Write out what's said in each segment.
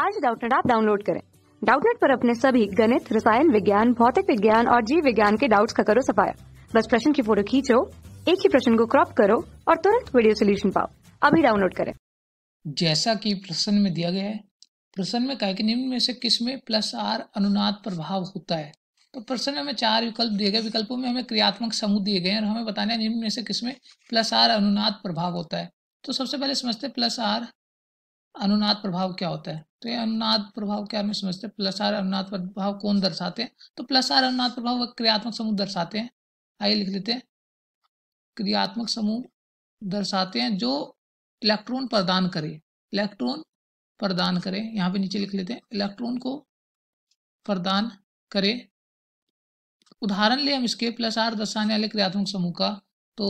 आज डाउटनेट आप डाउनलोड करें डाउटनेट पर अपने सभी गणित रसायन विज्ञान भौतिक विज्ञान और जीव विज्ञान के डाउट्स का करो सफाया बस प्रश्न की फोटो खींचो एक ही प्रश्न को क्रॉप करो और तुरंत वीडियो सोल्यूशन पाओ अभी डाउनलोड करें जैसा कि प्रश्न में दिया गया है प्रश्न में कहा कि निम्न में से किस में प्लस आर अनुनाद प्रभाव होता है तो प्रश्न में हमें चार विकल्प दिए गए विकल्पों में हमें क्रियात्मक समूह दिए गए हैं और हमें बताना है निम्न में से किस में प्लस आर अनुनाद प्रभाव होता है तो सबसे पहले समझते हैं प्लस आर अनुनाद प्रभाव क्या होता है तो ये अनुनाद प्रभाव क्या हमें समझते हैं प्लस आर अनुनाद प्रभाव कौन दर्शाते हैं तो प्लस आर अनुनाद प्रभाव क्रियात्मक समूह दर्शाते हैं आइए लिख लेते हैं क्रियात्मक समूह दर्शाते हैं जो इलेक्ट्रॉन प्रदान करे इलेक्ट्रॉन प्रदान करे यहाँ पे नीचे लिख लेते हैं इलेक्ट्रॉन को प्रदान करे उदाहरण ले हम इसके प्लस आर दर्शाने वाले क्रियात्मक समूह का तो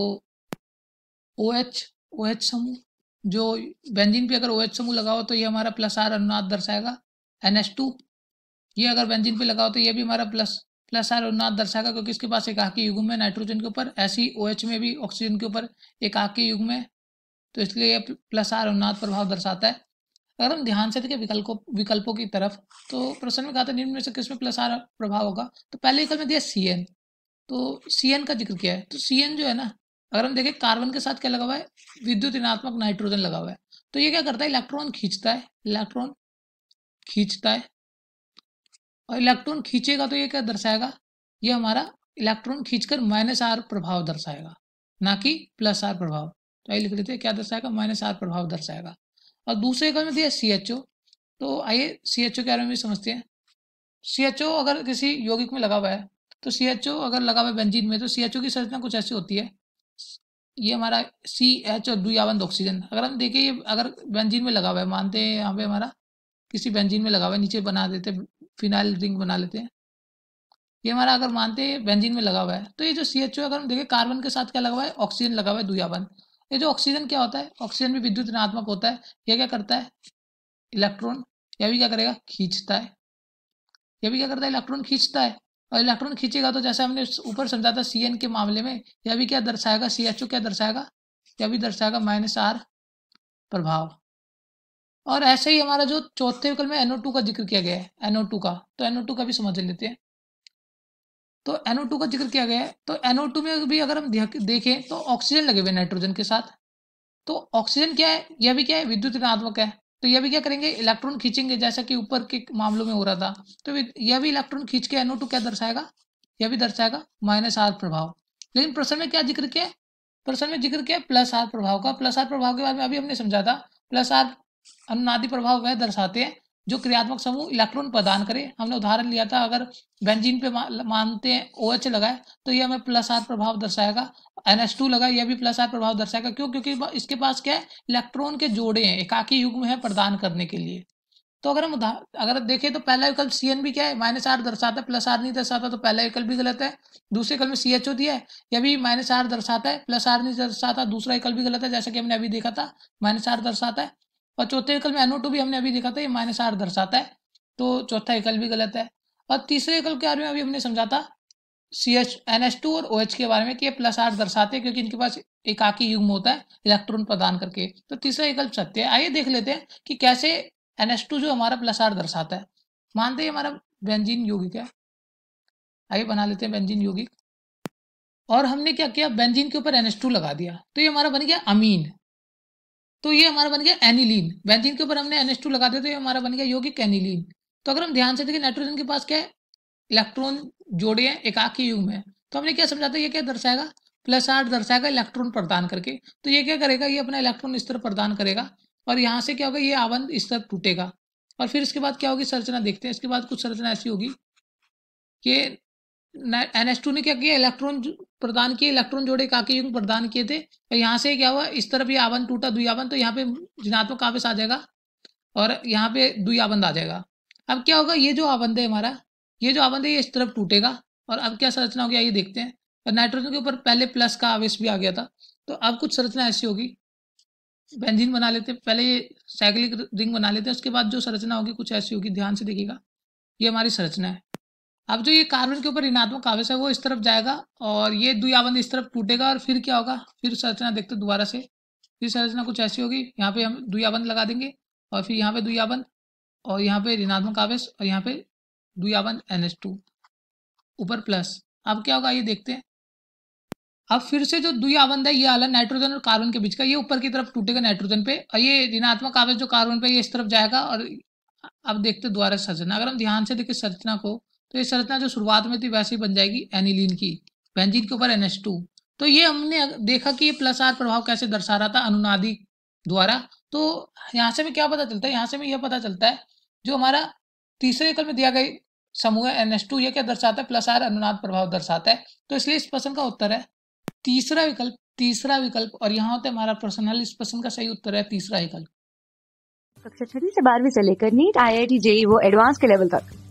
ओ एच ओ एच समूह जो बेंजीन पे अगर ओ एच समूह लगाओ तो ये हमारा प्लस आर अनुनाद दर्शाएगा एन एस टू ये अगर बेंजीन पे लगाओ तो ये भी हमारा प्लस प्लस आर अनुनाद दर्शाएगा क्योंकि इसके पास एक आके युग में नाइट्रोजन के ऊपर ऐसी ओ OH में भी ऑक्सीजन के ऊपर एक आके युग में तो इसलिए यह प्लस आर अनुनाद प्रभाव दर्शाता है अगर हम ध्यान से देखें विकल्पों विकल्पों की तरफ तो प्रश्न में कहा था निम्न में से किसमें प्लस आर प्रभाव होगा तो पहले विकल्प में दिया सी एन तो सी एन का जिक्र किया है तो सी एन जो है ना अगर हम देखें कार्बन के साथ क्या लगा हुआ है विद्युत ऋणात्मक नाइट्रोजन लगा हुआ है तो ये क्या करता है इलेक्ट्रॉन खींचता है इलेक्ट्रॉन खींचता है और इलेक्ट्रॉन खींचेगा तो ये क्या दर्शाएगा ये हमारा इलेक्ट्रॉन खींचकर माइनस आर प्रभाव दर्शाएगा ना कि प्लस आर प्रभाव तो आइए लिख लेते हैं क्या दर्शाएगा माइनस आर प्रभाव दर्शाएगा और दूसरे का में दिया सी एच ओ तो आइए सी एच ओ के बारे में भी समझते हैं सी एच ओ अगर किसी यौगिक में लगा हुआ है तो सी एच ओ अगर लगा हुआ है बेंजीन में तो सी एच ओ की संरचना कुछ ऐसी होती है ये हमारा सी एच और दुयाबंद ऑक्सीजन अगर हम देखें ये अगर बेंजीन में लगा हुआ है मानते हैं यहाँ पे हमारा किसी बेंजीन में लगा हुआ है नीचे बना देते फिनाइल रिंग बना लेते हैं ये हमारा अगर मानते हैं बेंजीन में लगा हुआ है तो ये जो सी एच ओ अगर हम देखें कार्बन के साथ क्या लगा हुआ है ऑक्सीजन लगा हुआ है दुयाबंद ये जो ऑक्सीजन क्या होता है ऑक्सीजन भी विद्युत ऋणात्मक होता है यह क्या करता है इलेक्ट्रॉन यह भी क्या करेगा खींचता है यह भी क्या करता है इलेक्ट्रॉन खींचता है और इलेक्ट्रॉन खींचेगा तो जैसे हमने ऊपर समझा था सी के मामले में यह भी क्या दर्शाएगा सी क्या दर्शाएगा यह भी दर्शाएगा माइनस आर प्रभाव और ऐसे ही हमारा जो चौथे विकल्प में टू का जिक्र किया गया है टू का तो टू का भी समझ लेते हैं तो टू का जिक्र किया गया है तो टू में भी अगर हम देखें तो ऑक्सीजन लगे हुए नाइट्रोजन के साथ तो ऑक्सीजन क्या है यह भी क्या है विद्युत ऋणात्मक है तो यह भी क्या करेंगे इलेक्ट्रॉन खींचेंगे जैसा कि ऊपर के मामलों में हो रहा था तो यह भी इलेक्ट्रॉन खींच के एनओ टू क्या दर्शाएगा यह भी दर्शाएगा माइनस आर प्रभाव लेकिन प्रश्न में क्या जिक्र किया प्रश्न में जिक्र किया प्लस आर प्रभाव का प्लस आर प्रभाव के बारे में अभी हमने समझा था प्लस आर अनुनादी प्रभाव वह दर्शाते हैं जो क्रियात्मक समूह इलेक्ट्रॉन प्रदान करे हमने उदाहरण लिया था अगर बेंजीन पे मानते हैं ओ OH लगाए तो ये हमें प्लस आर प्रभाव दर्शाएगा एन एस टू लगाए यह भी प्लस आर प्रभाव दर्शाएगा क्यों क्योंकि इसके पास क्या है इलेक्ट्रॉन के जोड़े हैं एकाकी युग में है प्रदान करने के लिए तो अगर हम अगर देखें तो पहला विकल्प सी एन भी क्या है माइनस आर दर्शाता है प्लस आर नहीं दर्शाता तो पहला विकल्प भी गलत है दूसरे विकल्प में सी एच ओ दिया है यह भी माइनस आर दर्शाता है प्लस आर नहीं दर्शाता दूसरा विकल्प भी गलत है जैसा कि हमने अभी देखा था माइनस आर दर्शाता है और चौथे एकल में एनो टू भी हमने अभी देखा था ये माइनस आर दर्शाता है तो चौथा एकल भी गलत है और तीसरे एकल के बारे में अभी हमने समझा था C H N H two और ओ एच के बारे में कि ये प्लस आर दर्शाते हैं क्योंकि इनके पास एकाकी युग्म होता है इलेक्ट्रॉन प्रदान करके तो तीसरा एकल सत्य है आइए देख लेते हैं कि कैसे एन एच टू जो हमारा प्लस आर दर्शाता है मानते हैं हमारा बेंजीन यौगिक है आइए बना लेते हैं बेंजीन यौगिक और हमने क्या किया बेंजीन के ऊपर एन एच टू लगा दिया तो ये हमारा बन गया अमीन तो ये हमारा बन गया एनिलीन बेंजीन के ऊपर हमने एस टू लगा दिया तो ये हमारा बन गया यौगिक एनिलीन तो अगर हम ध्यान से देखें नाइट्रोजन के पास क्या है इलेक्ट्रॉन जोड़े हैं एकाकी युग में तो हमने क्या समझाता है ये क्या दर्शाएगा प्लस आठ दर्शाएगा इलेक्ट्रॉन प्रदान करके तो ये क्या करेगा ये अपना इलेक्ट्रॉन स्तर प्रदान करेगा और यहाँ से क्या होगा ये आबंध स्तर टूटेगा और फिर इसके बाद क्या होगी संरचना देखते हैं इसके बाद कुछ संरचना ऐसी होगी कि एन एस टू ने क्या किया इलेक्ट्रॉन प्रदान किए इलेक्ट्रॉन जोड़े काके युग्म प्रदान किए थे और तो यहाँ से क्या हुआ इस तरफ ये आवन टूटा द्वियावन तो यहाँ पे ऋणात्मक आवेश आ जाएगा और यहाँ पे द्वियाबंध आ जाएगा अब क्या होगा ये जो आबंध है हमारा ये जो आबंध है ये इस तरफ टूटेगा और अब क्या संरचना होगी आइए देखते हैं और नाइट्रोजन के ऊपर पहले प्लस का आवेश भी आ गया था तो अब कुछ संरचना ऐसी होगी बेंजीन बना लेते हैं पहले ये साइक्लिक रिंग बना लेते हैं उसके बाद जो संरचना होगी कुछ ऐसी होगी ध्यान से देखिएगा ये हमारी संरचना है अब जो ये कार्बन के ऊपर ऋणात्मक आवेश है वो इस तरफ जाएगा और ये दुयाबंद इस तरफ टूटेगा और फिर क्या होगा फिर संरचना देखते दोबारा से फिर संरचना कुछ ऐसी होगी यहाँ पे हम दुयाबंद लगा देंगे और फिर यहाँ पे दुयाबंद और यहाँ पे ऋणात्मक आवेश और यहाँ पे दुयाबंद एन ऊपर प्लस अब क्या होगा ये देखते हैं अब फिर से जो दुयाबंद है ये आला नाइट्रोजन और कार्बन के बीच का ये ऊपर की तरफ टूटेगा नाइट्रोजन पे और ये ऋणात्मक आवेश जो कार्बन पे ये इस तरफ जाएगा और अब देखते दोबारा संरचना अगर हम ध्यान से देखें संरचना को तो ये संरचना जो शुरुआत में थी वैसे ही बन जाएगी एनिलीन की बेंजीन के ऊपर एन तो ये हमने देखा कि ये प्लस आर प्रभाव कैसे दर्शा रहा था अनुनादी द्वारा तो यहाँ से हमें क्या पता चलता है यहाँ से हमें यह पता चलता है जो हमारा तीसरे एकल में दिया गया समूह है एस टू यह क्या दर्शाता है प्लस आर अनुनाद प्रभाव दर्शाता है तो इसलिए इस प्रश्न का उत्तर है तीसरा विकल्प तीसरा विकल्प और यहाँ होता है हमारा प्रश्न इस प्रश्न का सही उत्तर है तीसरा विकल्प कक्षा छठी से बारहवीं से लेकर NEET I I T JEE वो एडवांस के लेवल तक